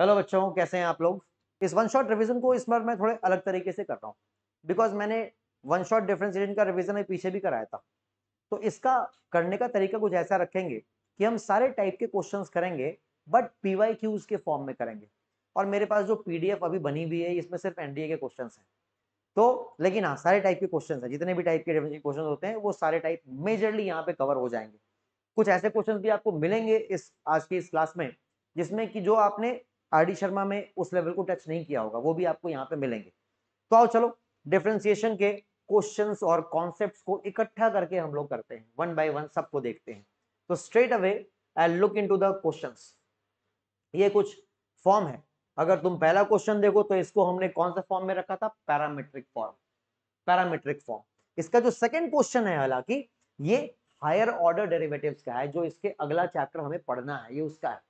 Hello बच्चों कैसे हैं आप लोग इस वन शॉट रिवीजन को इस बार मैं थोड़े अलग तरीके से कर रहा हूँ बिकॉज मैंने वन शॉट डिफ्रेंसिएशन का रिवीजन में पीछे भी कराया था तो इसका करने का तरीका कुछ ऐसा रखेंगे कि हम सारे टाइप के क्वेश्चंस करेंगे बट पी वाई क्यूज के फॉर्म में करेंगे और मेरे पास जो पी अभी बनी हुई है इसमें सिर्फ एनडीए के क्वेश्चन हैं तो लेकिन हाँ सारे टाइप के क्वेश्चन हैं जितने भी टाइप के क्वेश्चन होते हैं वो सारे टाइप मेजरली यहाँ पे कवर हो जाएंगे कुछ ऐसे क्वेश्चन भी आपको मिलेंगे इस आज की इस क्लास में जिसमें कि जो आपने आर डी शर्मा में उस लेवल को टच नहीं किया होगा वो भी आपको यहाँ पे मिलेंगे तो आओ चलो डिफ्रेंसिएशन के क्वेश्चंस और कॉन्सेप्ट को इकट्ठा करके हम लोग करते हैं वन बाय वन सबको देखते हैं तो straight away I look into the question ये कुछ फॉर्म है अगर तुम पहला क्वेश्चन देखो तो इसको हमने कौन सा फॉर्म में रखा था पैरामेट्रिक फॉर्म पैरामेट्रिक फॉर्म इसका जो सेकंड क्वेश्चन है हालांकि ये हायर ऑर्डर डेरिवेटिव्स का है जो इसके अगला चैप्टर हमें पढ़ना है ये उसका है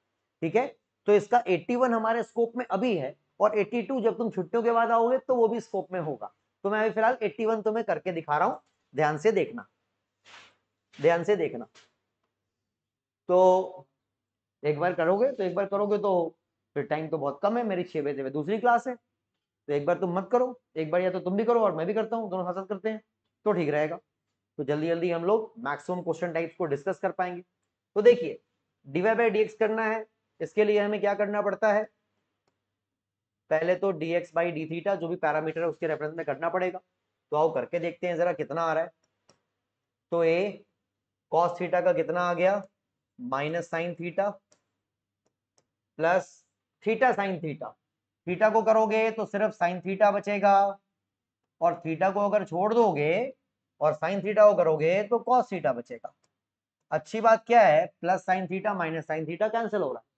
ठीक है तो इसका 81 हमारे स्कोप में अभी है और 82 जब तुम छुट्टियों के बाद आओगे तो वो भी स्कोप में होगा तो मैं अभी फिलहाल 81 तुम्हें करके दिखा रहा हूं ध्यान से देखना ध्यान से देखना तो एक बार करोगे तो एक बार करोगे तो फिर टाइम तो बहुत कम है मेरी छह बजे दूसरी क्लास है तो एक बार तुम मत करो एक बार या तो तुम भी करो और मैं भी करता हूँ दोनों हासिल करते हैं तो ठीक रहेगा तो जल्दी जल्दी हम लोग मैक्सिमम क्वेश्चन टाइप्स को डिस्कस कर पाएंगे तो देखिए डीवाई बाई डी करना है इसके लिए हमें क्या करना पड़ता है पहले तो d x by d theta जो भी पैरामीटर है उसके रेफरेंस में करना पड़ेगा तो आओ करके देखते हैं जरा कितना आ रहा है तो ए कॉस थीटा का कितना आ गया minus sine theta plus theta sine theta theta को करोगे तो सिर्फ साइन थीटा बचेगा और थीटा को अगर छोड़ दोगे और साइन थीटा को करोगे तो कॉस थीटा बचेगा अच्छी बात क्या है plus sine theta minus sine theta cancel हो रहा है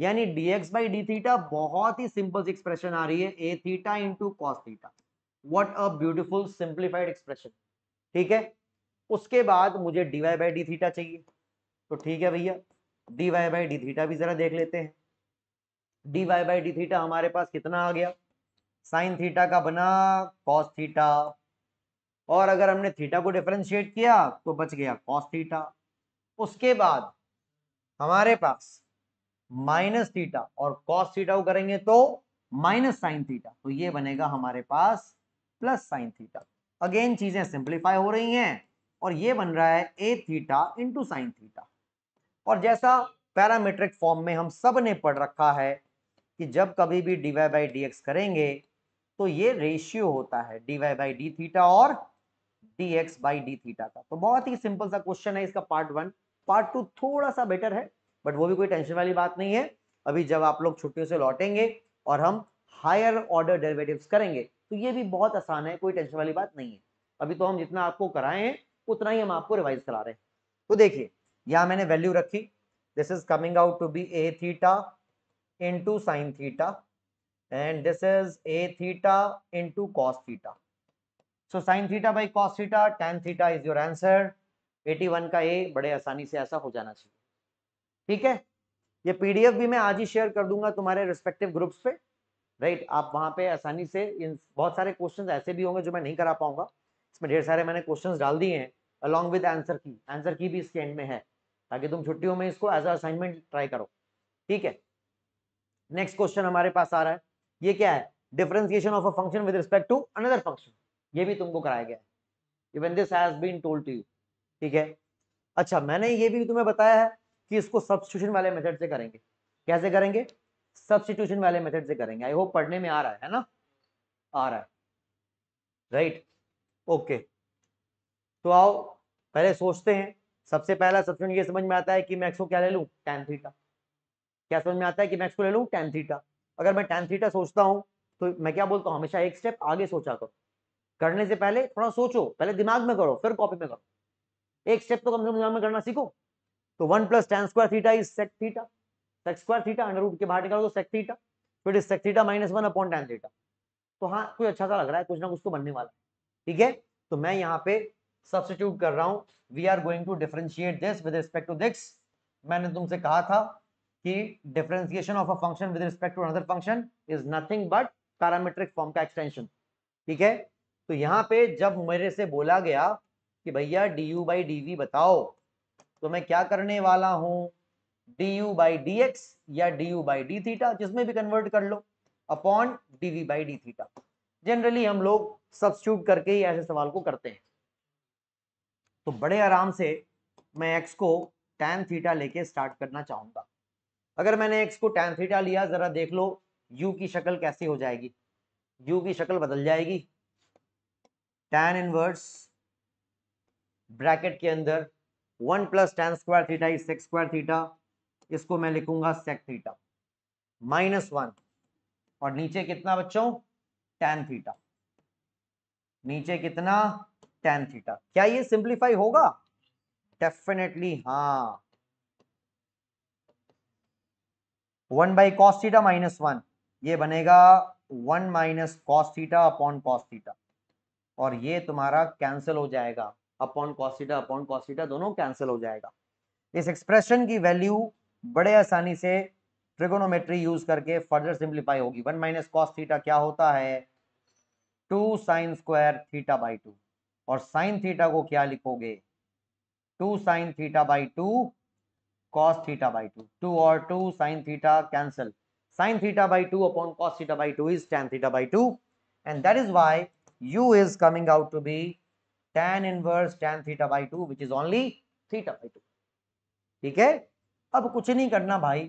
यानी dx बाई डी थीटा बहुत ही सिंपल एक्सप्रेशन आ रही है a theta into cos theta what a beautiful simplified expression ठीक है उसके बाद मुझे dy बाई डी थीटा चाहिए तो ठीक है भैया dy बाई डी थीटा भी जरा देख लेते हैं dy बाई डी थीटा हमारे पास कितना आ गया साइन थीटा का बना कॉस थीटा और अगर हमने थीटा को डिफ्रेंशिएट किया तो बच गया कॉस थीटा उसके बाद हमारे पास माइनस थीटा और कॉस थीटा को करेंगे तो माइनस साइन थीटा तो ये बनेगा हमारे पास प्लस साइन थीटा अगेन चीजें सिंप्लीफाई हो रही हैं और ये बन रहा है a theta into sine theta और जैसा पैरामेट्रिक फॉर्म में हम सब ने पढ़ रखा है कि जब कभी भी d y by d x करेंगे तो ये रेशियो होता है d y by d theta और d x by d theta का तो बहुत ही सिंपल सा क्वेश्चन है इसका पार्ट वन पार्ट टू थोड़ा सा बेटर है बट वो भी कोई टेंशन वाली बात नहीं है अभी जब आप लोग छुट्टियों से लौटेंगे और हम हायर ऑर्डर डेरिवेटिव्स करेंगे तो ये भी बहुत आसान है कोई टेंशन वाली बात नहीं है अभी तो हम जितना आपको कराए हैं उतना ही हम आपको रिवाइज करा रहे हैं तो देखिए यहाँ मैंने वैल्यू रखी this is coming out to be a theta two sine theta and this is a theta into cos theta so sin theta by cos theta tan theta is your answer 81 का ए बड़े आसानी से ऐसा हो जाना चाहिए ठीक है ये पीडीएफ भी मैं आज ही शेयर कर दूंगा तुम्हारे रिस्पेक्टिव ग्रुप्स पे राइट आप वहाँ पे आसानी से इन बहुत सारे क्वेश्चंस ऐसे भी होंगे जो मैं नहीं करा पाऊंगा इसमें ढेर सारे मैंने क्वेश्चंस डाल दिए हैं along with answer key answer key भी इसके एंड में है ताकि तुम छुट्टियों में इसको एज असाइनमेंट ट्राई करो ठीक है नेक्स्ट क्वेश्चन हमारे पास आ रहा है ये क्या है differentiation of a function with respect to another function ये भी तुमको कराया गया है even this has been told to you ठीक है अच्छा मैंने ये भी तुम्हें बताया है कि इसको सब्सटीट्यूशन वाले मेथड से करेंगे कैसे करेंगे सब्सटीट्यूशन वाले मेथड से करेंगे आई होप पढ़ने में आ रहा है, ना आ रहा है राइट right. Okay okay. तो आओ पहले सोचते हैं सबसे पहला सबसे ये समझ में आता है कि मैक्स को क्या ले लूँ टेन थीटा क्या समझ में आता है कि मैक्स को ले लूँ टेन थीटा अगर मैं टेन थीटा सोचता हूँ तो मैं क्या बोलता हूँ हमेशा एक स्टेप आगे सोचा करो करने से पहले थोड़ा सोचो पहले दिमाग में करो फिर कॉपी में करो एक स्टेप तो कम से कम दिमाग में करना सीखो तो one plus tan square theta is sec theta sec square theta under root के बाहर निकालो तो सेक थीटा फिर is sec theta minus one upon tan theta तो हाँ कुछ अच्छा सा लग रहा है कुछ ना कुछ तो बनने वाला है ठीक है तो मैं यहाँ पे सब्सटीट्यूट कर रहा हूँ we are going to differentiate this with respect to this मैंने तुमसे कहा था कि differentiation of a function with respect to another function is nothing but parametric form का एक्सटेंशन ठीक है तो यहाँ पे जब मेरे से बोला गया कि भैया d u by d v बताओ तो मैं क्या करने वाला हूं d u by d x या d u by d theta जिसमें भी कन्वर्ट कर लो upon d v by d theta generally हम लोग सब्सिट्यूट करके ही ऐसे सवाल को करते हैं तो बड़े आराम से मैं एक्स को टैन थीटा लेके स्टार्ट करना चाहूंगा अगर मैंने एक्स को टैन थीटा लिया ज़रा देख लो यू की शक्ल कैसी हो जाएगी यू की शक्ल बदल जाएगी टैन इनवर्स ब्रैकेट के अंदर one plus tan square theta is sec square theta इसको मैं लिखूंगा सेक थीटा माइनस वन और नीचे कितना बच्चों टेन थीटा नीचे कितना टेन थीटा क्या ये सिंप्लीफाई होगा डेफिनेटली हाँ one by cos theta minus one ये बनेगा one minus cos theta upon cos theta और ये तुम्हारा कैंसिल हो जाएगा अपॉन कॉसिटा अपॉन कॉसिटा दोनों कैंसिल हो जाएगा इस एक्सप्रेशन की वैल्यू बड़े आसानी से ट्रिगोनोमेट्री यूज करके फर्दर सिंप्लीफाई होगी वन माइनस कॉस थीटा क्या होता है two sine square theta by two और साइन थीटा को क्या लिखोगे two sine theta by to cos theta by two two और two sine theta cancel sine theta by two upon cos theta by two is tan theta by two and that is why u is coming out to be tan inverse tan theta by 2 which is only theta by 2 ठीक है अब कुछ नहीं करना भाई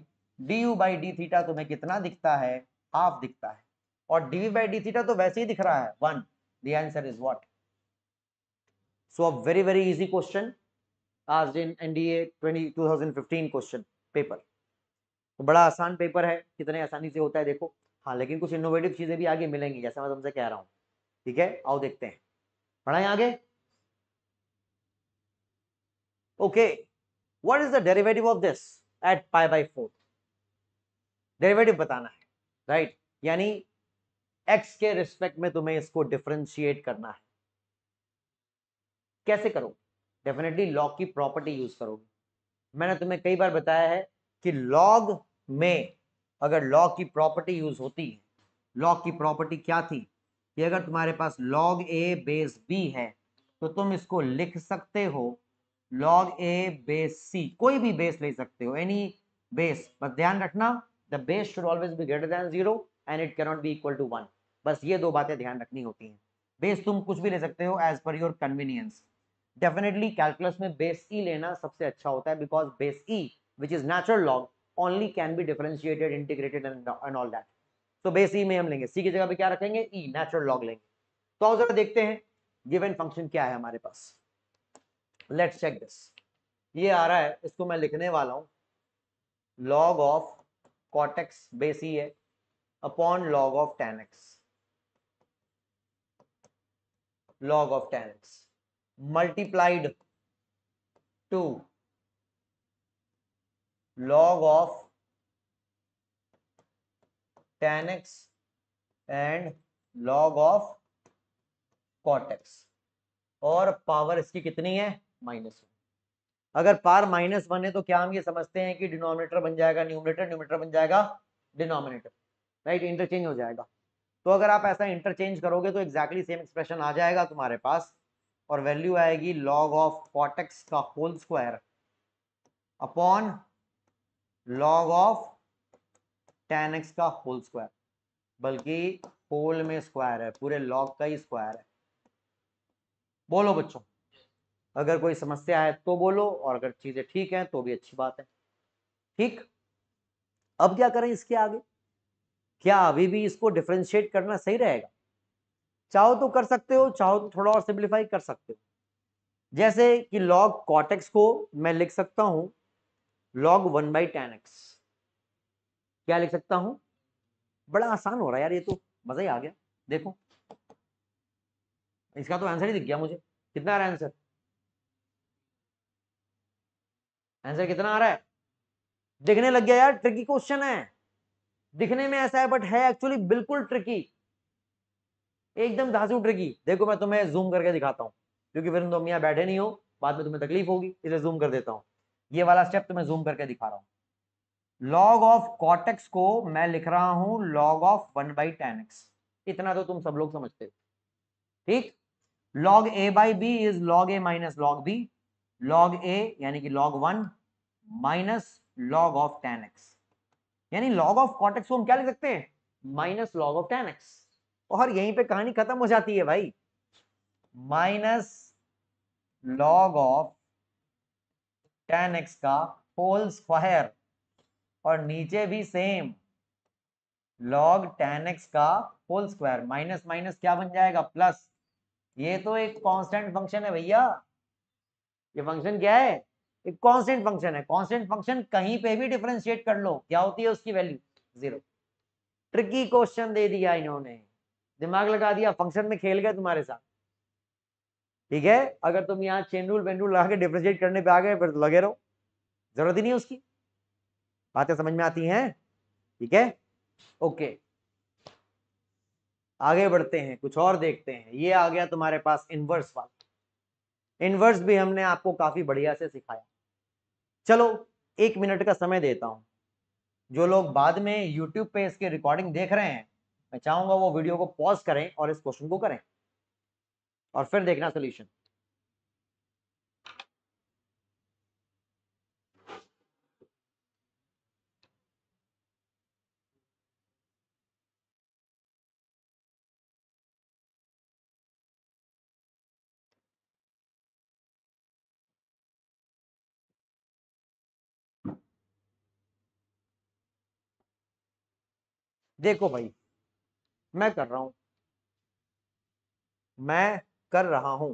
d u by d theta तुम्हें कितना दिखता है हाफ दिखता है और d v by d theta तो वैसे ही दिख रहा है one the answer is what so a very very easy question आज इन एनडीए 20 2015 क्वेश्चन पेपर तो बड़ा आसान पेपर है कितने आसानी से होता है देखो हाँ लेकिन कुछ इनोवेटिव चीज़ें भी आगे मिलेंगी जैसा मैं तुमसे कह रहा हूँ ठीक है आओ देखते हैं पढ़ाए आगे okay what is the derivative of this at pi by 4 derivative बताना है राइट right? यानी x के रिस्पेक्ट में तुम्हें इसको डिफ्रेंशिएट करना है कैसे करोगे डेफिनेटली लॉग की प्रॉपर्टी यूज करोगे मैंने तुम्हें कई बार बताया है कि लॉग में अगर लॉग की प्रॉपर्टी यूज होती है लॉग की प्रॉपर्टी क्या थी कि अगर तुम्हारे पास लॉग ए बेस बी है तो तुम इसको लिख सकते हो लॉग ए बेस सी कोई भी बेस ले सकते हो एनी बेस बस ध्यान रखना the base should always be greater than zero and it cannot be equal to one बस ये दो बातें ध्यान रखनी होती हैं बेस तुम कुछ भी ले सकते हो as per your convenience definitely calculus में बेस ई e लेना सबसे अच्छा होता है because base e which is natural log only can be differentiated integrated and all that तो बेस ई e में हम लेंगे सी की जगह पे क्या रखेंगे ई नेचुरल लॉग लेंगे तो जरा देखते हैं गिवन फंक्शन क्या है हमारे पास लेट्स चेक दिस ये आ रहा है इसको मैं लिखने वाला हूँ लॉग ऑफ कॉटेक्स बेस ही है upon log of tan x of tan x multiplied to log of 10x and log of cot और पावर इसकी कितनी है माइनस वन अगर पार माइनस वन है तो क्या हम ये समझते हैं कि डिनोमिनेटर बन जाएगा न्यूमिनेटर न्यूमिनेटर बन जाएगा डिनोमिनेटर राइट इंटरचेंज हो जाएगा तो अगर आप ऐसा इंटरचेंज करोगे तो एग्जैक्टली सेम एक्सप्रेशन आ जाएगा तुम्हारे पास और वैल्यू आएगी लॉग ऑफ कॉटेक्स का whole square upon log of tan x का होल स्क्वायर बल्कि होल में स्क्वायर है पूरे लॉग का ही स्क्वायर है बोलो बच्चों अगर कोई समस्या है तो बोलो और अगर चीजें ठीक हैं तो भी अच्छी बात है ठीक अब क्या करें इसके आगे क्या अभी भी इसको डिफ्रेंशिएट करना सही रहेगा चाहो तो कर सकते हो चाहो तो थोड़ा और सिंप्लीफाई कर सकते हो जैसे कि लॉग कॉटेक्स को मैं लिख सकता हूं log one by tan x क्या लिख सकता हूं बड़ा आसान हो रहा है यार ये तो मजा ही आ गया देखो इसका तो आंसर ही दिख गया मुझे कितना आ रहा है आंसर आंसर कितना आ रहा है दिखने लग गया यार ट्रिकी क्वेश्चन है दिखने में ऐसा है बट है एक्चुअली बिल्कुल ट्रिकी एकदम धासू ट्रिकी देखो मैं तुम्हें जूम करके दिखाता हूँ क्योंकि फिर तुम यहाँ बैठे नहीं हो बाद में तुम्हें तकलीफ होगी इसलिए जूम कर देता हूँ ये वाला स्टेप तुम्हें जूम करके दिखा रहा हूँ लॉग ऑफ कॉटेक्स को मैं लिख रहा हूं log of one by tan x इतना तो तुम सब लोग समझते हो ठीक log a by b is log a minus log b log a यानी कि log one minus log of tan x यानी लॉग ऑफ कॉट को हम क्या लिख सकते हैं minus log of tan x और यहीं पे कहानी खत्म हो जाती है भाई minus log of tan x का होल स्क्वायर और नीचे भी सेम लॉग टेन एक्स का होल स्क्वायर माइनस माइनस क्या बन जाएगा प्लस ये तो एक कांस्टेंट फंक्शन है भैया ये फंक्शन क्या है एक कांस्टेंट फंक्शन है कांस्टेंट फंक्शन कहीं पे भी डिफरेंशिएट कर लो क्या होती है उसकी वैल्यू जीरो ट्रिकी क्वेश्चन दे दिया इन्होंने दिमाग लगा दिया फंक्शन में खेल गए तुम्हारे साथ ठीक है अगर तुम यहाँ चेन रूल वेन रूल लगा के डिफ्रेंशिएट करने पे आ गए फिर तो लगे रहो जरूरत ही नहीं उसकी बातें समझ में आती हैं ठीक है ओके आगे बढ़ते हैं कुछ और देखते हैं ये आ गया तुम्हारे पास इनवर्स वाला इनवर्स भी हमने आपको काफ़ी बढ़िया से सिखाया चलो एक मिनट का समय देता हूं जो लोग बाद में यूट्यूब पे इसके रिकॉर्डिंग देख रहे हैं मैं चाहूँगा वो वीडियो को पॉज करें और इस क्वेश्चन को करें और फिर देखना सोल्यूशन देखो भाई मैं कर रहा हूं मैं कर रहा हूं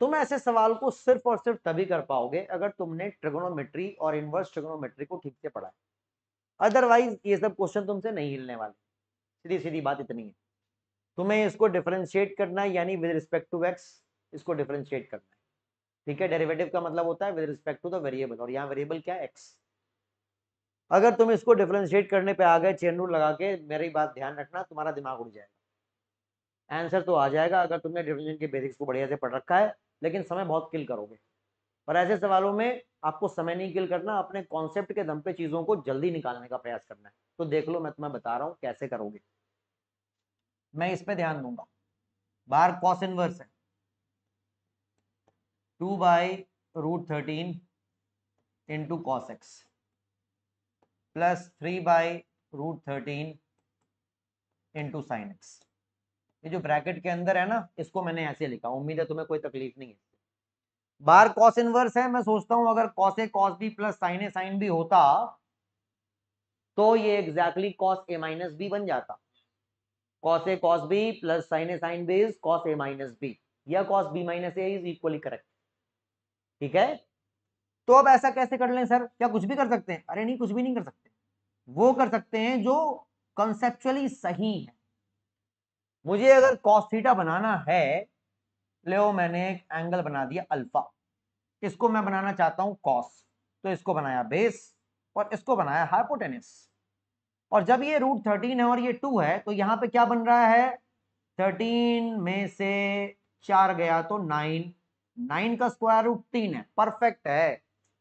तुम ऐसे सवाल को सिर्फ और सिर्फ तभी कर पाओगे अगर तुमने ट्रिग्नोमेट्री और इनवर्स ट्रिग्नोमेट्री को ठीक से पढ़ा है अदरवाइज ये सब क्वेश्चन तुमसे नहीं हिलने वाले सीधी सीधी बात इतनी है तुम्हें इसको डिफरेंशिएट करना है यानी विद रिस्पेक्ट टू एक्स इसको डिफरेंशिएट करना है ठीक है डेरिवेटिव का मतलब होता है with respect to the variable और यहाँ वेरिएबल क्या है एक्स अगर तुम इसको डिफ्रेंशिएट करने पे आ गए चेन रूल लगा के मेरी बात ध्यान रखना तुम्हारा दिमाग उड़ जाएगा आंसर तो आ जाएगा अगर तुमने डिफ्रेंशिएशन के बेसिक्स को बढ़िया से पढ़ रखा है लेकिन समय बहुत किल करोगे पर ऐसे सवालों में आपको समय नहीं किल करना अपने कॉन्सेप्ट के दम पे चीज़ों को जल्दी निकालने का प्रयास करना है तो देख लो मैं तुम्हें बता रहा हूँ कैसे करोगे मैं इस पर ध्यान दूंगा बार कॉस इनवर्स है two by root thirteen into cos x plus three by root thirteen into sine x ये जो ब्रैकेट के अंदर है ना इसको मैंने ऐसे लिखा उम्मीद है तुम्हें कोई तकलीफ नहीं है बार कॉस इनवर्स है मैं सोचता हूं अगर cos a cos b plus sine a sine b होता तो ये exactly cos a minus b बन जाता cos a cos b plus sine a sine b is cos a minus b या cos b minus a is equally correct ठीक है तो अब ऐसा कैसे कर लें सर क्या कुछ भी कर सकते हैं अरे नहीं कुछ भी नहीं कर सकते वो कर सकते हैं जो कंसेप्चुअली सही है मुझे अगर कॉस्थीटा बनाना है ले मैंने एक एंगल बना दिया अल्फा इसको मैं बनाना चाहता हूं कॉस तो इसको बनाया बेस और इसको बनाया हाइपोटेनिस और जब ये रूट थर्टीन है और ये टू है तो यहाँ पे क्या बन रहा है थर्टीन में से चार गया तो नाइन नाइन का स्क्वायर रूट तीन है परफेक्ट है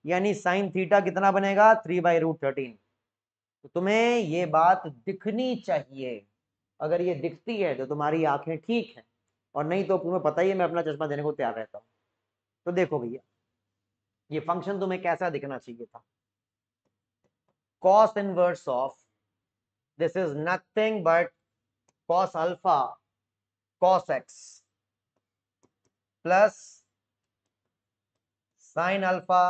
यानी साइन थीटा कितना बनेगा थ्री बाई रूट थर्टीन तो तुम्हें ये बात दिखनी चाहिए अगर ये दिखती है तो तुम्हारी आंखें ठीक हैं और नहीं तो तुम्हें पता ही है मैं अपना चश्मा देने को तैयार रहता हूँ तो देखो भैया ये फंक्शन तुम्हें कैसा दिखना चाहिए था cos inverse of this is nothing but cos alpha cos x plus sine alpha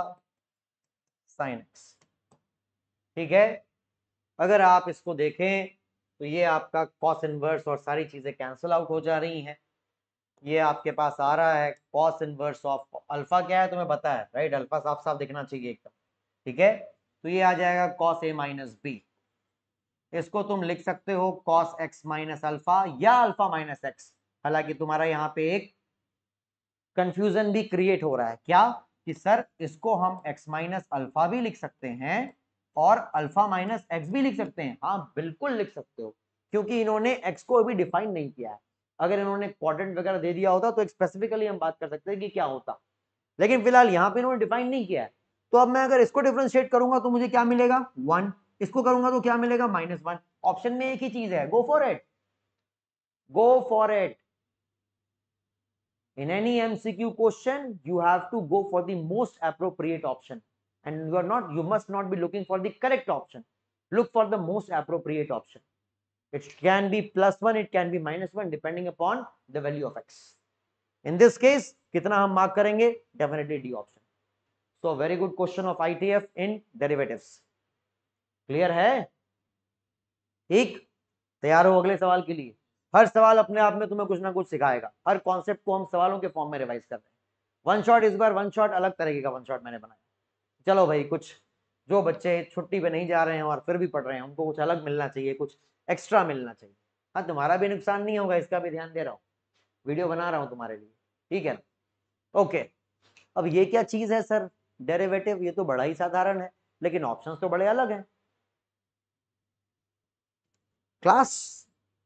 sine x ठीक है अगर आप इसको देखें तो ये आपका कॉस इनवर्स और सारी चीज़ें कैंसिल आउट हो जा रही हैं ये आपके पास आ रहा है कॉस इनवर्स ऑफ अल्फा क्या है तुम्हें पता है राइट अल्फा साफ साफ दिखना चाहिए एकदम ठीक है तो ये आ जाएगा कॉस ए माइनस बी इसको तुम लिख सकते हो कॉस एक्स माइनस अल्फा या अल्फा माइनस एक्स हालांकि तुम्हारा यहाँ पे एक कंफ्यूजन भी क्रिएट हो रहा है क्या कि सर इसको हम x माइनस अल्फा भी लिख सकते हैं और अल्फा माइनस एक्स भी लिख सकते हैं हाँ बिल्कुल लिख सकते हो क्योंकि इन्होंने x को अभी डिफाइन नहीं किया है अगर इन्होंने क्वाड्रेंट वगैरह दे दिया होता तो स्पेसिफिकली हम बात कर सकते हैं कि क्या होता लेकिन फिलहाल यहाँ पे इन्होंने डिफाइन नहीं किया है तो अब मैं अगर इसको डिफ्रेंशिएट करूंगा तो मुझे क्या मिलेगा वन इसको करूंगा तो क्या मिलेगा माइनस वन ऑप्शन में एक ही चीज है go for it go for it in any mcq question you have to go for the most appropriate option and you are not you must not be looking for the correct option look for the most appropriate option it can be plus 1 it can be minus 1 depending upon the value of x in this case kitna hum mark karenge definitely d option so very good question of itf in derivatives clear hai ek taiyar ho agle sawal ke liye हर सवाल अपने आप में तुम्हें कुछ ना कुछ सिखाएगा हर कॉन्सेप्ट को हम सवालों के फॉर्म में रिवाइज कर रहे हैं वन शॉट इस बार वन शॉट अलग तरीके का वन शॉट मैंने बनाया चलो भाई कुछ जो बच्चे छुट्टी पे नहीं जा रहे हैं और फिर भी पढ़ रहे हैं उनको कुछ अलग मिलना चाहिए कुछ एक्स्ट्रा मिलना चाहिए हाँ तुम्हारा भी नुकसान नहीं होगा इसका भी ध्यान दे रहा हूँ वीडियो बना रहा हूँ तुम्हारे लिए ठीक है ना ओके अब ये क्या चीज़ है सर डेरेवेटिव ये तो बड़ा ही साधारण है लेकिन ऑप्शन तो बड़े अलग हैं क्लास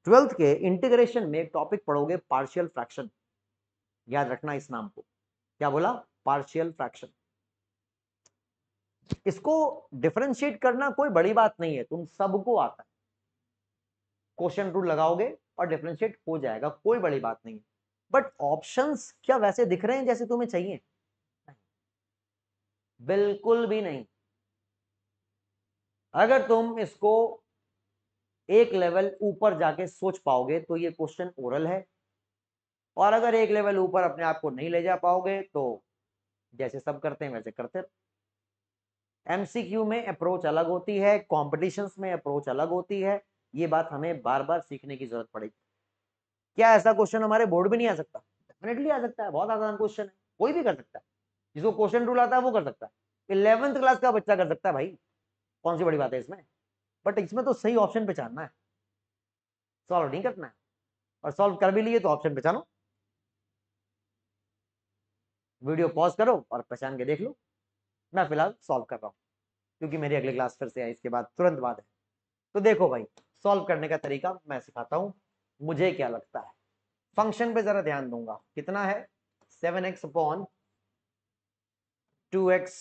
ट्वेल्थ के इंटीग्रेशन में टॉपिक पढ़ोगे पार्शियल फ्रैक्शन याद रखना इस नाम को क्या बोला पार्शियल फ्रैक्शन इसको डिफ्रेंशिएट करना कोई बड़ी बात नहीं है तुम सबको आता है क्वेश्चन रूल लगाओगे और डिफ्रेंशिएट हो जाएगा कोई बड़ी बात नहीं है बट ऑप्शंस क्या वैसे दिख रहे हैं जैसे तुम्हें चाहिए बिल्कुल भी नहीं अगर तुम इसको एक लेवल ऊपर जाके सोच पाओगे तो ये क्वेश्चन ओरल है और अगर एक लेवल ऊपर अपने आप को नहीं ले जा पाओगे तो जैसे सब करते हैं वैसे करते एमसीक्यू में अप्रोच अलग होती है कॉम्पिटिशन्स में अप्रोच अलग होती है ये बात हमें बार बार सीखने की जरूरत पड़ेगी क्या ऐसा क्वेश्चन हमारे बोर्ड में नहीं आ सकता डेफिनेटली आ सकता है बहुत आसान क्वेश्चन है कोई भी कर सकता है जिसको क्वेश्चन रूल आता है वो कर सकता है इलेवंथ क्लास का बच्चा कर सकता है भाई कौन सी बड़ी बात है इसमें बट इसमें तो सही ऑप्शन पहचानना है सॉल्व नहीं करना है और सॉल्व कर भी लिए तो ऑप्शन पहचानो वीडियो पॉज करो और पहचान के देख लो मैं फिलहाल सॉल्व कर रहा हूँ क्योंकि मेरी अगली क्लास फिर से आई इसके बाद तुरंत बाद है तो देखो भाई सॉल्व करने का तरीका मैं सिखाता हूँ मुझे क्या लगता है फंक्शन पे जरा ध्यान दूंगा कितना है seven x upon two x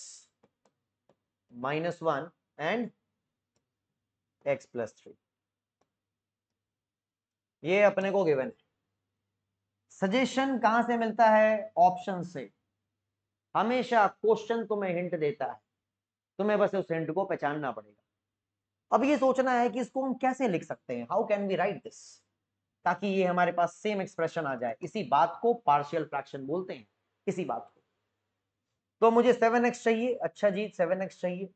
minus one and x plus three ये अपने को गिवन है सजेशन कहां से मिलता है ऑप्शन से हमेशा क्वेश्चन तुम्हें हिंट देता है तुम्हें बस उस हिंट को पहचानना पड़ेगा अब ये सोचना है कि इसको हम कैसे लिख सकते हैं how can we write this ताकि ये हमारे पास सेम एक्सप्रेशन आ जाए इसी बात को पार्शियल फ्रैक्शन बोलते हैं इसी बात को तो मुझे सेवन एक्स चाहिए अच्छा जी सेवन एक्स चाहिए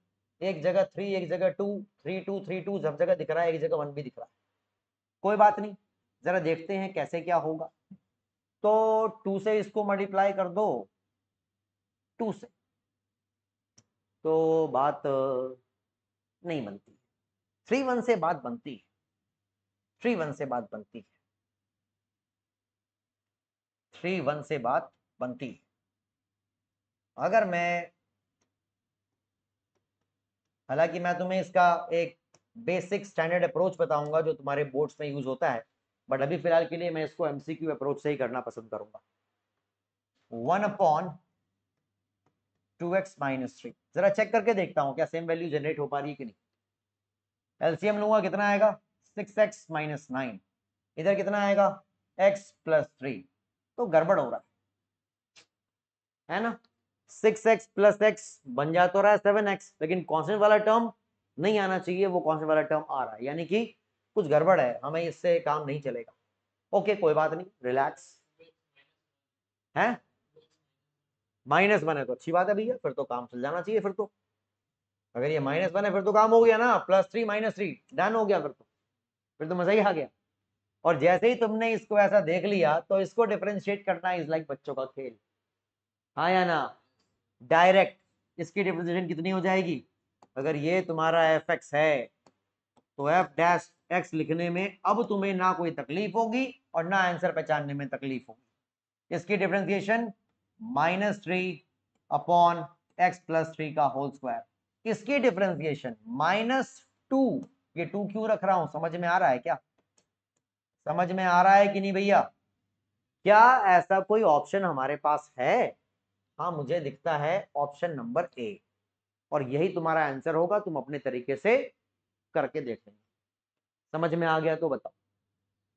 एक जगह थ्री एक जगह two three two three two सब जगह दिख रहा है एक जगह वन भी दिख रहा है कोई बात नहीं जरा देखते हैं कैसे क्या होगा तो टू से इसको मल्टीप्लाई कर दो टू से तो बात नहीं बनती थ्री वन से बात बनती है थ्री वन से बात बनती है थ्री वन से बात बनती है अगर मैं हालांकि मैं तुम्हें इसका एक बेसिक स्टैंडर्ड अप्रोच बताऊंगा जो तुम्हारे बोर्ड्स में यूज होता है बट अभी फिलहाल के लिए मैं इसको एमसीक्यू अप्रोच से ही करना पसंद करूंगा one upon two x minus three जरा चेक करके देखता हूं क्या सेम वैल्यू जनरेट हो पा रही है कि नहीं एलसीएम लूंगा कितना आएगा सिक्स एक्स माइनस नाइन इधर कितना आएगा एक्स प्लस थ्री तो गड़बड़ हो रहा है ना सिक्स एक्स प्लस एक्स बन जा तो रहा है सेवन एक्स लेकिन कॉन्सेंट वाला टर्म नहीं आना चाहिए वो कॉन्सेंट वाला टर्म आ रहा है यानी कि कुछ गड़बड़ है हमें इससे काम नहीं चलेगा ओके कोई बात नहीं रिलैक्स है माइनस बने तो अच्छी बात है भैया फिर तो काम चल जाना चाहिए फिर तो अगर ये माइनस बने फिर तो काम हो गया ना plus three minus three done हो गया फिर तो फिर तो मजा ही आ गया और जैसे ही तुमने इसको ऐसा देख लिया तो इसको डिफ्रेंशिएट करना इज लाइक बच्चों का खेल हाँ या ना डायरेक्ट इसकी डिप्रिसिएशन कितनी हो जाएगी अगर ये तुम्हारा एफ एक्स है तो एफ डैश एक्स लिखने में अब तुम्हें ना कोई तकलीफ होगी और ना आंसर पहचानने में तकलीफ होगी इसकी differentiation minus three upon x plus three का होल स्क्वायर इसकी डिफ्रेंसिएशन माइनस टू ये टू क्यों रख रहा हूं समझ में आ रहा है क्या समझ में आ रहा है कि नहीं भैया क्या ऐसा कोई ऑप्शन हमारे पास है हाँ मुझे दिखता है ऑप्शन नंबर ए और यही तुम्हारा आंसर होगा तुम अपने तरीके से करके देखेंगे समझ में आ गया तो बताओ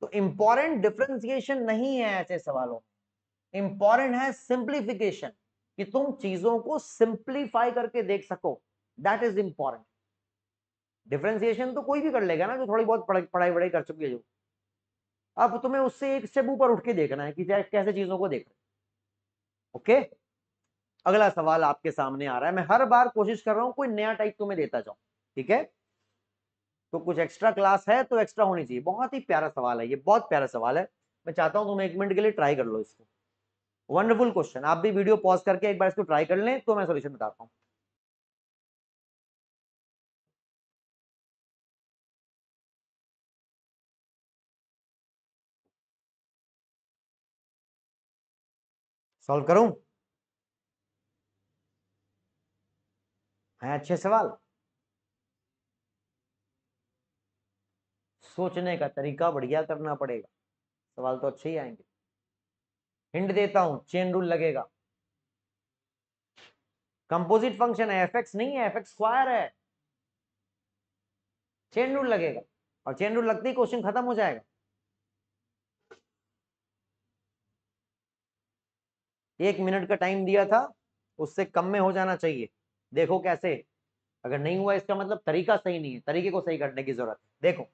तो इंपॉर्टेंट डिफ्रेंसिएशन नहीं है ऐसे सवालों में इंपॉर्टेंट है सिंप्लीफिकेशन कि तुम चीजों को सिंप्लीफाई करके देख सको दैट इज इंपॉर्टेंट डिफ्रेंसिएशन तो कोई भी कर लेगा ना जो थोड़ी बहुत पढ़ाई वढ़ाई कर चुकी है जो अब तुम्हें उससे एक स्टेप ऊपर उठ के देखना है कि कैसे चीजों को देख रहे ओके okay? अगला सवाल आपके सामने आ रहा है मैं हर बार कोशिश कर रहा हूं कोई नया टाइप तुम्हें देता जाऊं ठीक है तो कुछ एक्स्ट्रा क्लास है तो एक्स्ट्रा होनी चाहिए बहुत ही प्यारा सवाल है ये बहुत प्यारा सवाल है मैं चाहता हूं तुम एक मिनट के लिए ट्राई कर लो इसको वंडरफुल क्वेश्चन आप भी वीडियो पॉज करके एक बार इसको ट्राई कर लें तो मैं सोल्यूशन बताता हूँ सॉल्व करूं हैं अच्छे सवाल सोचने का तरीका बढ़िया करना पड़ेगा सवाल तो अच्छे ही आएंगे हिंट देता हूं चेन रूल लगेगा कंपोजिट फंक्शन है एफ एक्स नहीं है एफ एक्स स्क्वायर है चेन रूल लगेगा और चेन रूल लगते ही क्वेश्चन खत्म हो जाएगा एक मिनट का टाइम दिया था उससे कम में हो जाना चाहिए देखो कैसे अगर नहीं हुआ इसका मतलब तरीका सही नहीं है तरीके को सही करने की जरूरत है देखो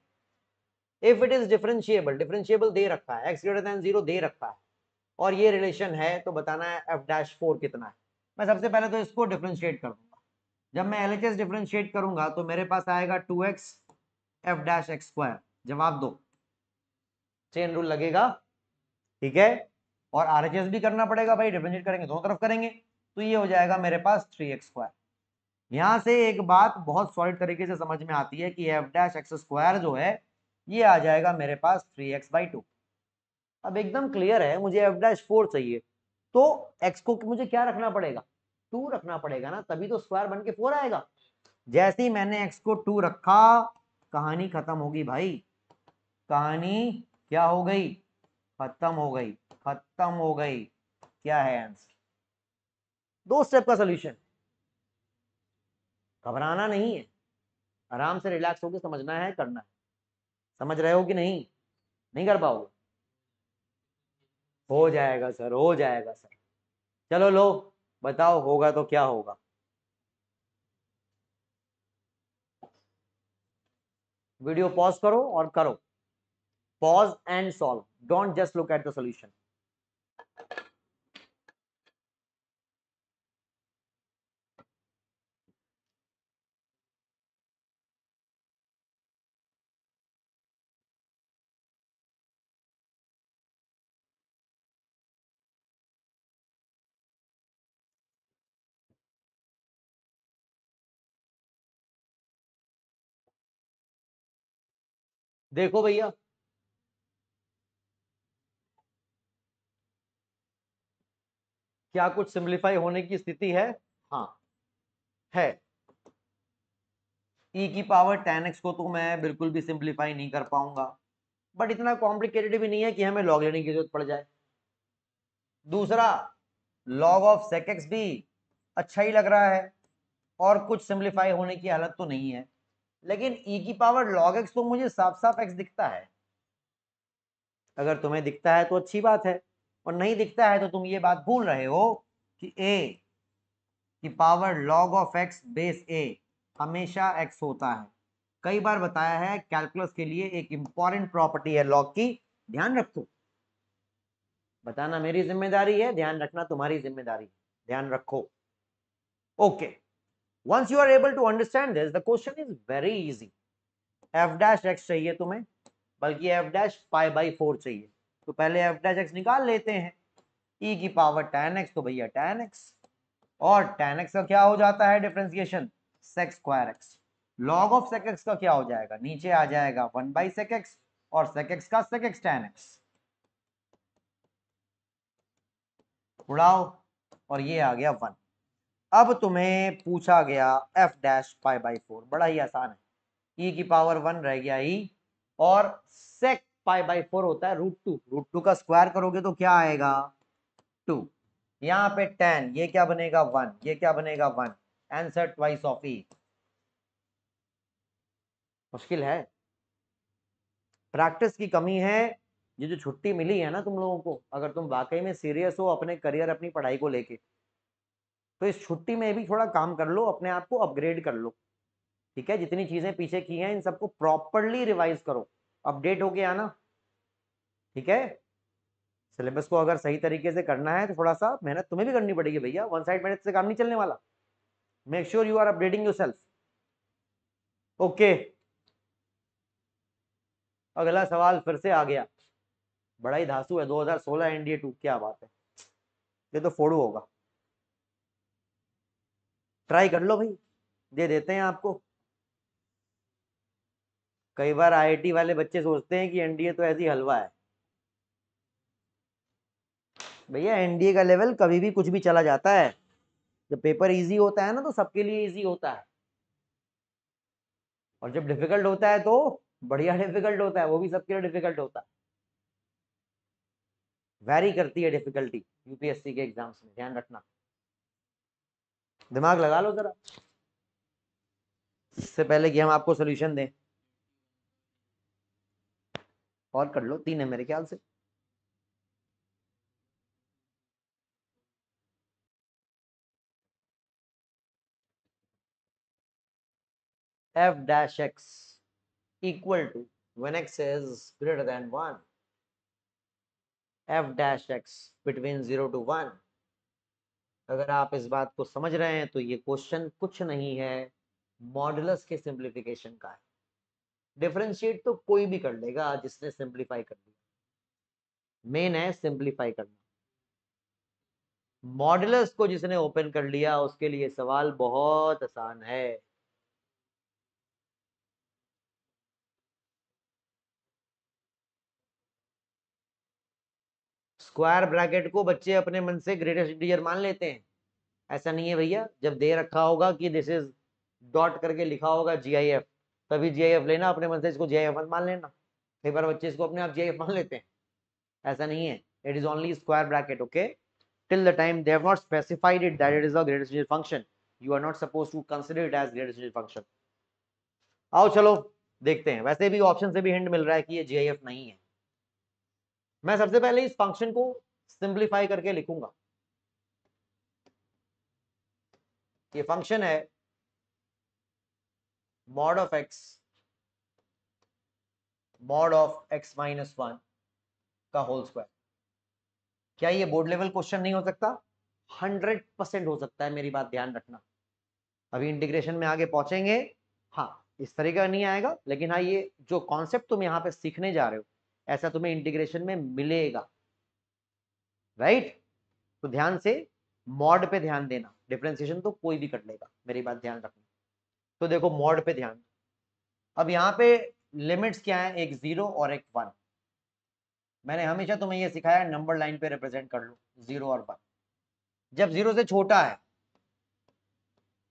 if it is differentiable differentiable दे रखा है एक्स ग्रेटर देन जीरो दे रखा है और ये रिलेशन है तो बताना है एफ डैश फोर कितना है मैं सबसे पहले तो इसको डिफरेंशिएट कर दूंगा जब मैं एल एच एस डिफ्रेंशिएट करूंगा तो मेरे पास आएगा two x f dash x square जवाब दो चेन रूल लगेगा ठीक है और आर एच एस भी करना पड़ेगा भाई डिफ्रेंशिएट करेंगे दोनों तरफ करेंगे तो ये हो जाएगा मेरे पास थ्री एक्स स्क्वायर यहाँ से एक बात बहुत सॉलिड तरीके से समझ में आती है कि एफ डैश एक्स स्क्वायर जो है ये आ जाएगा मेरे पास थ्री एक्स बाई टू अब एकदम क्लियर है मुझे एफ डैश फोर चाहिए तो एक्स को मुझे क्या रखना पड़ेगा टू रखना पड़ेगा ना तभी तो स्क्वायर बन के फोर आएगा जैसे ही मैंने एक्स को टू रखा कहानी खत्म होगी भाई कहानी क्या हो गई खत्म हो गई खत्म हो गई क्या है आंसर दो स्टेप का सोल्यूशन घबराना नहीं है आराम से रिलैक्स होकर समझना है करना है समझ रहे हो कि नहीं नहीं कर पाओगे हो जाएगा सर हो जाएगा सर चलो लो बताओ होगा तो क्या होगा वीडियो पॉज करो और करो pause and solve don't just look at the solution देखो भैया क्या कुछ सिंप्लीफाई होने की स्थिति है हाँ है e की पावर टेन एक्स को तो मैं बिल्कुल भी सिंप्लीफाई नहीं कर पाऊंगा बट इतना कॉम्प्लिकेटेड भी नहीं है कि हमें लॉग लेने की जरूरत पड़ जाए दूसरा लॉग ऑफ सेक एक्स भी अच्छा ही लग रहा है और कुछ सिंप्लीफाई होने की हालत तो नहीं है लेकिन e की पावर log x तो मुझे साफ साफ x दिखता है अगर तुम्हें दिखता है तो अच्छी बात है और नहीं दिखता है तो तुम ये बात भूल रहे हो कि a की power log of x base a हमेशा x होता है कई बार बताया है कैलकुलस के लिए एक इंपॉर्टेंट प्रॉपर्टी है लॉग की ध्यान रखो बताना मेरी जिम्मेदारी है ध्यान रखना तुम्हारी जिम्मेदारी है ध्यान रखो okay okay. once you are able to understand this the question is very easy f dash x चाहिए तुम्हें बल्कि f dash pi by four चाहिए तो पहले f dash x निकाल लेते हैं e की power tan x तो भैया tan x और tan x का क्या हो जाता है differentiation sec square x log of sec x का क्या हो जाएगा नीचे आ जाएगा वन by sec x और sec x का sec x tan x उड़ाओ और ये आ गया वन अब तुम्हें पूछा गया F dash five by four बड़ा ही आसान है ई e की पावर वन रह गया ई e और सेक फाइव बाई फोर होता है रूट टू रूट टू का स्क्वायर करोगे तो क्या आएगा टू यहाँ पे टेन ये क्या बनेगा वन ये क्या बनेगा one answer twice of e मुश्किल है प्रैक्टिस की कमी है ये जो छुट्टी मिली है ना तुम लोगों को अगर तुम वाकई में सीरियस हो अपने करियर अपनी पढ़ाई को लेके तो इस छुट्टी में भी थोड़ा काम कर लो अपने आप को अपग्रेड कर लो ठीक है जितनी चीजें पीछे की हैं इन सबको प्रॉपरली रिवाइज करो अपडेट होके आना ठीक है सिलेबस को अगर सही तरीके से करना है तो थोड़ा सा मेहनत तुम्हें भी करनी पड़ेगी भैया वन साइड मेहनत से काम नहीं चलने वाला make sure you are updating yourself okay अगला सवाल फिर से आ गया बड़ा ही धासु है 2016 एनडीए टू क्या बात है ये तो फोड़ू होगा ट्राई कर लो भाई दे देते हैं आपको कई बार आईआईटी वाले बच्चे सोचते हैं कि एनडीए तो ऐसी हलवा है भैया एनडीए का लेवल कभी भी कुछ भी चला जाता है जब पेपर इजी होता है ना तो सबके लिए इजी होता है और जब डिफिकल्ट होता है तो बढ़िया डिफिकल्ट होता है वो भी सबके लिए डिफिकल्ट होता है वैरी करती है डिफिकल्टी यूपीएससी के एग्जाम्स में ध्यान रखना दिमाग लगा लो जरा इससे पहले कि हम आपको सोल्यूशन दें और कर लो तीन है मेरे ख्याल से f dash x equal to when x is greater than 1 f dash x between 0 to 1 अगर आप इस बात को समझ रहे हैं तो ये क्वेश्चन कुछ नहीं है मॉडलस के सिंप्लीफिकेशन का है डिफ्रेंशिएट तो कोई भी कर लेगा जिसने सिंप्लीफाई कर लिया मेन है सिंप्लीफाई करना मॉडलस को जिसने ओपन कर लिया उसके लिए सवाल बहुत आसान है स्क्वायर ब्रैकेट को बच्चे अपने मन से ग्रेटेस्ट डियर मान लेते हैं ऐसा नहीं है भैया जब दे रखा होगा कि दिस इज डॉट करके लिखा होगा जीआईएफ तभी जीआईएफ लेना अपने मन से इसको जीआईएफ मत मान लेना कई बार बच्चे इसको अपने आप जीआईएफ मान लेते हैं ऐसा नहीं है it is only square bracket okay till the time they have not specified it that it is a greatest integral function you are not suppose to consider it as greatest integral function आओ चलो देखते हैं वैसे भी option से भी hint मिल रहा है कि ये जी नहीं है मैं सबसे पहले इस फंक्शन को सिंप्लीफाई करके लिखूंगा ये फंक्शन है mod of x mod of x minus one का होल स्क्वायर क्या ये बोर्ड लेवल क्वेश्चन नहीं हो सकता हंड्रेड परसेंट हो सकता है मेरी बात ध्यान रखना अभी इंटीग्रेशन में आगे पहुंचेंगे हाँ इस तरीके का नहीं आएगा लेकिन हाँ ये जो कॉन्सेप्ट तुम यहां पे सीखने जा रहे हो ऐसा तुम्हें इंटीग्रेशन में मिलेगा राइट right? तो ध्यान से मॉड पे ध्यान देना डिफ्रेंसिएशन तो कोई भी कर लेगा मेरी बात ध्यान रखना तो देखो मॉड पे ध्यान अब यहाँ पे लिमिट्स क्या है एक जीरो और एक वन मैंने हमेशा तुम्हें ये सिखाया नंबर लाइन पे रिप्रेजेंट कर लो जीरो और वन जब जीरो से छोटा है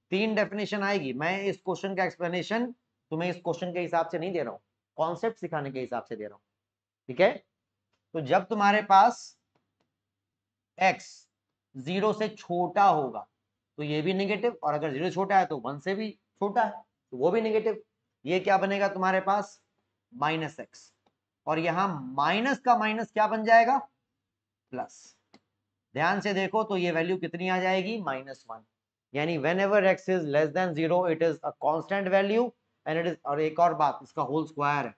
तीन डेफिनेशन आएगी मैं इस क्वेश्चन का एक्सप्लेनेशन तुम्हें इस क्वेश्चन के हिसाब से नहीं दे रहा हूँ कॉन्सेप्ट सिखाने के हिसाब से दे रहा हूँ ठीक है तो जब तुम्हारे पास x जीरो से छोटा होगा तो ये भी नेगेटिव और अगर जीरो छोटा है तो वन से भी छोटा है तो वो भी नेगेटिव ये क्या बनेगा तुम्हारे पास माइनस एक्स और यहां माइनस का माइनस क्या बन जाएगा प्लस ध्यान से देखो तो ये वैल्यू कितनी आ जाएगी माइनस वन यानी whenever x is less than zero it is a constant value and it is और एक और बात इसका होल स्क्वायर है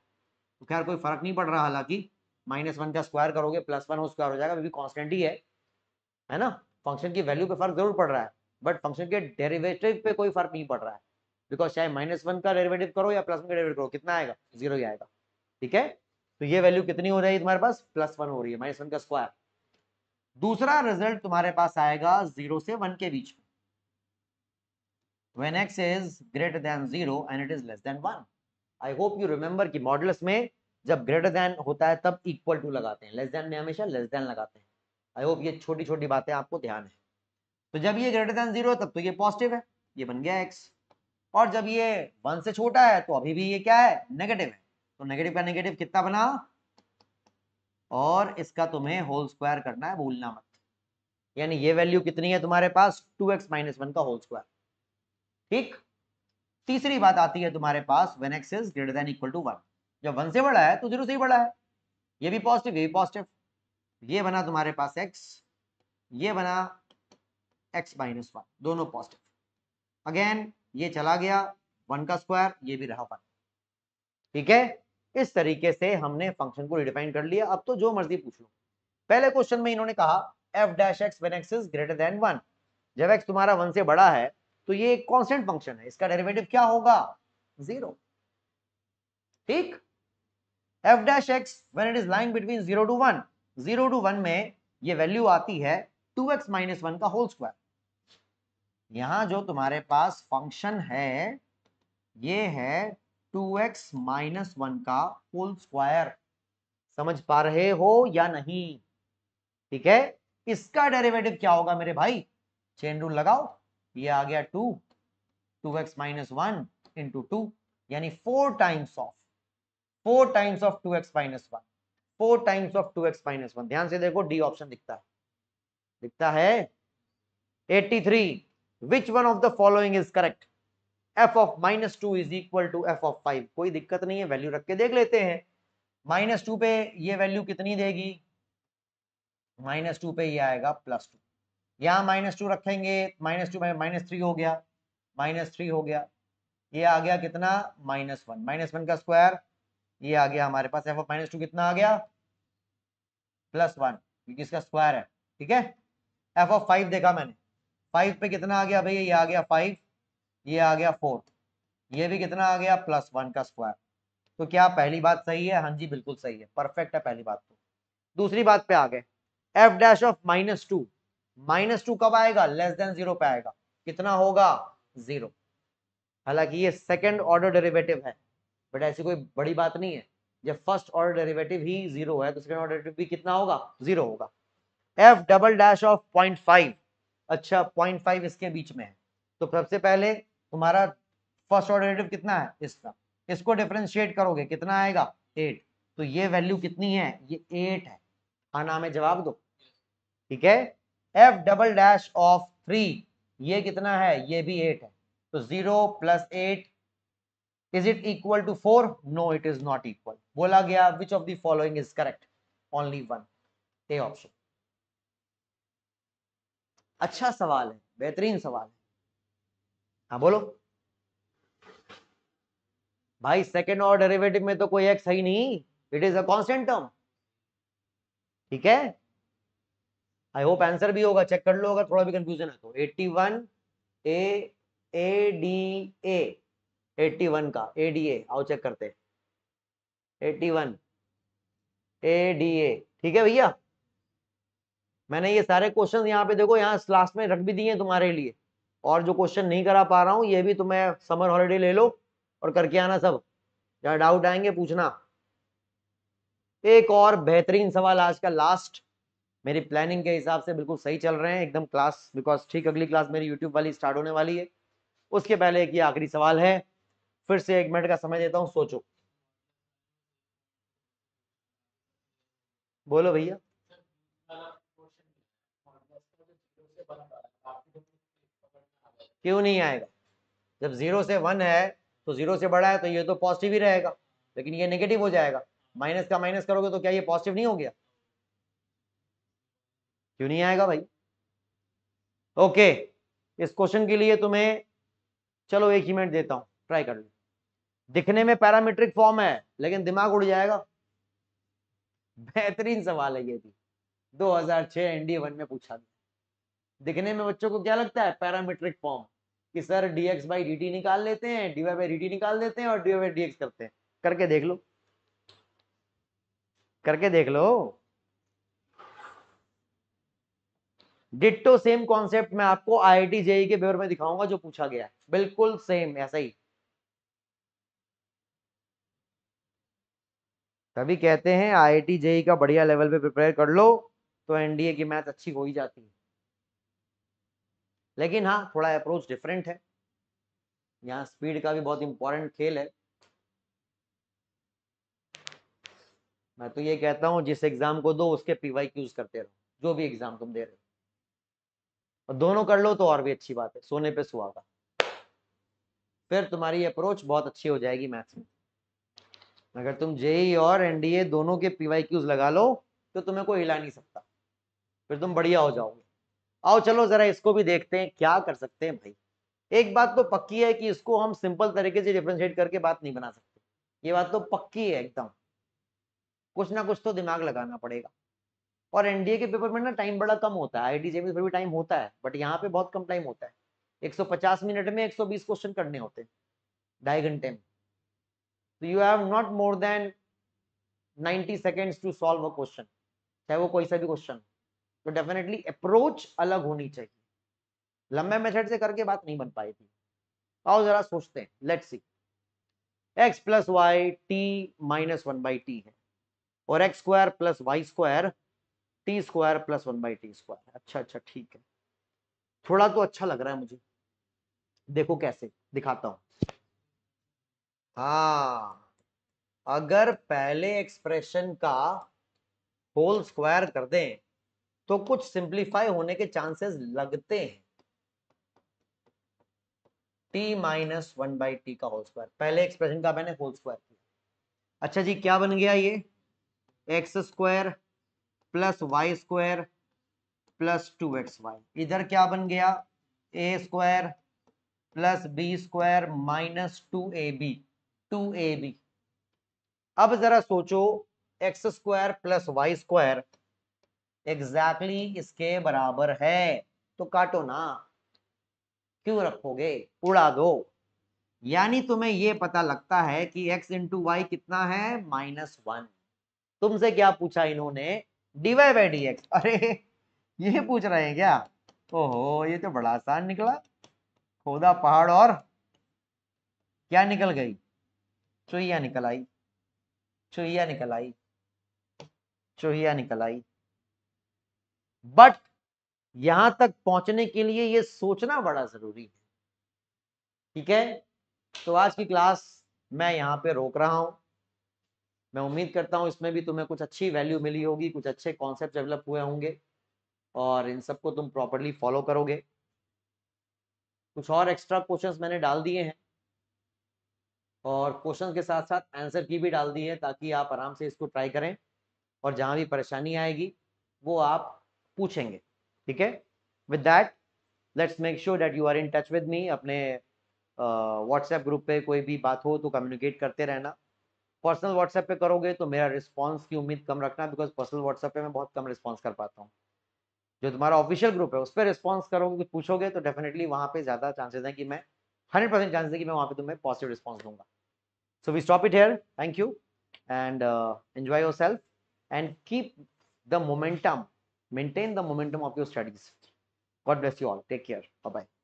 तो खैर कोई फर्क नहीं पड़ रहा हालांकि माइनस वन का स्क्वायर करोगे प्लस वन स्क्वायर हो जाएगा वो कॉन्स्टेंट ही है है ना फंक्शन की वैल्यू पे फर्क जरूर पड़ रहा है बट फंक्शन के डेरिवेटिव पे कोई फर्क नहीं पड़ रहा है बिकॉज चाहे माइनस वन का डेरिवेटिव करो या प्लस वन का डेरिवेटिव करो कितना आएगा जीरो ही आएगा ठीक है तो ये वैल्यू कितनी हो जाएगी तुम्हारे पास प्लस वन हो रही है माइनस वन का स्क्वायर दूसरा रिजल्ट तुम्हारे पास आएगा जीरो से वन के बीच में when x is greater than zero and it is less than one I hope you remember कि मॉडल्स में जब ग्रेटर देन होता है तब इक्वल टू लगाते हैं लेस देन में हमेशा लेस देन लगाते हैं आई होप ये छोटी छोटी बातें आपको ध्यान है तो जब ये ग्रेटर देन जीरो तब तो ये पॉजिटिव है ये बन गया एक्स और जब ये वन से छोटा है तो अभी भी ये क्या है नेगेटिव है तो नेगेटिव का नेगेटिव कितना बना और इसका तुम्हें होल स्क्वायर करना है भूलना मत यानी ये वैल्यू कितनी है तुम्हारे पास टू एक्स माइनस वन का होल स्क्वायर ठीक तीसरी बात आती है तुम्हारे पास when x is greater than equal to one जब वन से बड़ा है तो जीरो से ही बड़ा है ये भी पॉजिटिव ये भी पॉजिटिव ये बना तुम्हारे पास एक्स ये बना एक्स माइनस वन दोनों पॉजिटिव अगेन ये चला गया वन का स्क्वायर ये भी रहा वन ठीक है इस तरीके से हमने फंक्शन को रिडिफाइन कर लिया अब तो जो मर्जी पूछ लो पहले क्वेश्चन में इन्होंने कहा F dash x when x is greater than one जब एक्स तुम्हारा वन से बड़ा है तो ये एक कॉन्स्टेंट फंक्शन है इसका डेरिवेटिव क्या होगा जीरो ठीक F dash x when it is lying between zero to one zero to one में ये वैल्यू आती है टू एक्स माइनस वन का होल स्क्वायर यहां जो तुम्हारे पास फंक्शन है ये है टू एक्स माइनस वन का होल स्क्वायर समझ पा रहे हो या नहीं ठीक है इसका डेरिवेटिव क्या होगा मेरे भाई चेन रूल लगाओ ये आ गया two two x minus one into two यानी four times of four times of two x minus one four times of two x minus one ध्यान से देखो डी ऑप्शन दिखता है दिखता है 83 which one of the following is correct F of minus two is equal to F of five कोई दिक्कत नहीं है वैल्यू रख के देख लेते हैं माइनस टू पे ये वैल्यू कितनी देगी माइनस टू पे ये आएगा प्लस टू यहाँ माइनस टू रखेंगे माइनस टू माइनस थ्री हो गया माइनस थ्री हो गया ये आ गया कितना माइनस वन माइनस वन का स्क्वायर ये आ गया हमारे पास एफ ऑफ माइनस टू कितना आ गया प्लस वन क्योंकि इसका स्क्वायर है ठीक है एफ ऑफ फाइव देखा मैंने फाइव पे कितना आ गया भैया ये आ गया फाइव ये आ गया फोर ये भी कितना आ गया प्लस वन का स्क्वायर तो क्या पहली बात सही है हाँ जी बिल्कुल सही है परफेक्ट है पहली बात तो दूसरी बात पे आ गए F dash of minus two minus two कब आएगा लेस देन जीरो पे आएगा कितना होगा जीरो हालांकि ये सेकंड ऑर्डर डेरिवेटिव है बट ऐसी कोई बड़ी बात नहीं है जब फर्स्ट ऑर्डर डेरिवेटिव ही जीरो है तो सेकंड ऑर्डर भी कितना होगा जीरो होगा F double dash of point five अच्छा पॉइंट फाइव इसके बीच में है तो सबसे पहले तुम्हारा फर्स्ट ऑर्डर डेरिवेटिव कितना है इसका इसको डिफ्रेंशिएट करोगे कितना आएगा एट तो ये वैल्यू कितनी है ये एट है हाँ नाम है जवाब दो ठीक है F double dash of three ये कितना है ये भी एट है तो zero plus eight is it equal to four no it is not equal बोला गया which of the following is correct only one A option अच्छा सवाल है बेहतरीन सवाल है हाँ बोलो भाई सेकेंड और डेरिवेटिव में तो कोई है ही नहीं it is a constant term ठीक है आई होप आंसर भी होगा चेक कर लो अगर थोड़ा भी कंफ्यूजन है तो 81 ए ए डी ए 81 का ए डी ए आओ चेक करते 81 ए डी ए ठीक है भैया मैंने ये सारे क्वेश्चन यहाँ पे देखो यहाँ लास्ट में रख भी दिए हैं तुम्हारे लिए और जो क्वेश्चन नहीं करा पा रहा हूँ ये भी तुम्हें समर हॉलीडे ले लो और करके आना सब जहाँ डाउट आएंगे पूछना एक और बेहतरीन सवाल आज का लास्ट मेरी प्लानिंग के हिसाब से बिल्कुल सही चल रहे हैं एकदम क्लास बिकॉज ठीक अगली क्लास मेरी यूट्यूब वाली स्टार्ट होने वाली है उसके पहले एक ये आखिरी सवाल है फिर से एक मिनट का समय देता हूँ सोचो बोलो भैया क्यों नहीं आएगा जब जीरो से वन है तो जीरो से बड़ा है तो ये तो पॉजिटिव ही रहेगा लेकिन ये नेगेटिव हो जाएगा माइनस का माइनस करोगे तो क्या ये पॉजिटिव नहीं हो गया क्यों नहीं आएगा भाई ओके इस क्वेश्चन के लिए तुम्हें चलो एक ही मिनट देता हूं ट्राई कर लो दिखने में पैरामीट्रिक फॉर्म है लेकिन दिमाग उड़ जाएगा बेहतरीन सवाल है ये भी 2006 एनडीए वन में पूछा गया दिखने में बच्चों को क्या लगता है पैरामीट्रिक फॉर्म कि सर डीएक्स बाई डी निकाल लेते हैं डी वाई बाई डी निकाल देते हैं और डी वाई बाई करते हैं करके देख लो करके देख लो डिट्टो सेम कॉन्सेप्ट मैं आपको आई जेई के पेपर में दिखाऊंगा जो पूछा गया बिल्कुल सेम ऐसा ही तभी कहते हैं टी जेई का बढ़िया लेवल पे प्रिपेयर कर लो तो एनडीए की मैथ अच्छी हो ही जाती है लेकिन हाँ थोड़ा अप्रोच डिफरेंट है यहाँ स्पीड का भी बहुत इंपॉर्टेंट खेल है मैं तो ये कहता हूँ जिस एग्जाम को दो उसके पीवाई यूज करते रहो जो भी एग्जाम तुम दे रहे हो और दोनों कर लो तो और भी अच्छी बात है सोने पे सुहागा फिर तुम्हारी अप्रोच बहुत अच्छी हो जाएगी मैथ्स में अगर तुम जेई e और एनडीए e दोनों के पीवाई क्यूज लगा लो तो तुम्हें कोई हिला नहीं सकता फिर तुम बढ़िया हो जाओगे आओ चलो जरा इसको भी देखते हैं क्या कर सकते हैं भाई एक बात तो पक्की है कि इसको हम सिंपल तरीके से डिफ्रेंशिएट करके बात नहीं बना सकते ये बात तो पक्की है एकदम कुछ ना कुछ तो दिमाग लगाना पड़ेगा और एनडीए के पेपर में ना टाइम बड़ा कम होता है आई जेपी पर भी टाइम होता है बट यहाँ पे बहुत कम टाइम होता है 150 मिनट में 120 क्वेश्चन करने होते हैं ढाई घंटे में तो you have not more than 90 seconds to solve a question चाहे वो कोई सा भी क्वेश्चन तो डेफिनेटली अप्रोच अलग होनी चाहिए लंबे मेथड से करके बात नहीं बन पाई थी आओ जरा सोचते हैं let see x plus y t minus one by t है और x square plus y square t square plus one by t square अच्छा अच्छा ठीक है थोड़ा तो अच्छा लग रहा है मुझे देखो कैसे दिखाता हूं हाँ अगर पहले एक्सप्रेशन का होल स्क्वायर कर दें तो कुछ सिंप्लीफाई होने के चांसेस लगते हैं t minus one by t का होल स्क्वायर पहले एक्सप्रेशन का मैंने होल स्क्वायर किया अच्छा जी क्या बन गया ये x square plus y square plus two x y इधर क्या बन गया a square plus b square minus two a b two a b अब जरा सोचो x square plus y square exactly इसके बराबर है तो काटो ना क्यों रखोगे उड़ा दो यानी तुम्हें यह पता लगता है कि x इंटू वाई कितना है माइनस वन तुमसे क्या पूछा इन्होंने d y by d x अरे ये पूछ रहे हैं क्या ओहो ये तो बड़ा आसान निकला खोदा पहाड़ और क्या निकल गई चुहिया निकल आई चुहिया निकल आई चुहिया निकल आई बट यहां तक पहुंचने के लिए ये सोचना बड़ा जरूरी है ठीक है तो आज की क्लास मैं यहां पे रोक रहा हूं मैं उम्मीद करता हूँ इसमें भी तुम्हें कुछ अच्छी वैल्यू मिली होगी कुछ अच्छे कॉन्सेप्ट डेवलप हुए होंगे और इन सबको तुम प्रॉपरली फॉलो करोगे कुछ और एक्स्ट्रा क्वेश्चंस मैंने डाल दिए हैं और क्वेश्चन के साथ साथ आंसर की भी डाल दी है ताकि आप आराम से इसको ट्राई करें और जहाँ भी परेशानी आएगी वो आप पूछेंगे ठीक है with that let's make sure that you are in touch with me अपने व्हाट्सएप uh, ग्रुप पे कोई भी बात हो तो कम्युनिकेट करते रहना पर्सनल व्हाट्सएप पे करोगे तो मेरा रिस्पॉन्स की उम्मीद कम रखना बिकॉज पर्सनल व्हाट्सएप पे मैं बहुत कम रिस्पॉन्स कर पाता हूँ जो तुम्हारा ऑफिशियल ग्रुप है उस पर रिस्पॉन्स करोगे कुछ पूछोगे तो डेफिनेटली वहाँ पे ज़्यादा चांसेस हैं कि मैं हंड्रेड परसेंट चांसेस है कि मैं वहाँ पे तुम्हें पॉजिटिव रिस्पॉन्स दूंगा so we stop it here thank you and enjoy yourself and keep the momentum maintain the momentum of your studies God bless you all take care bye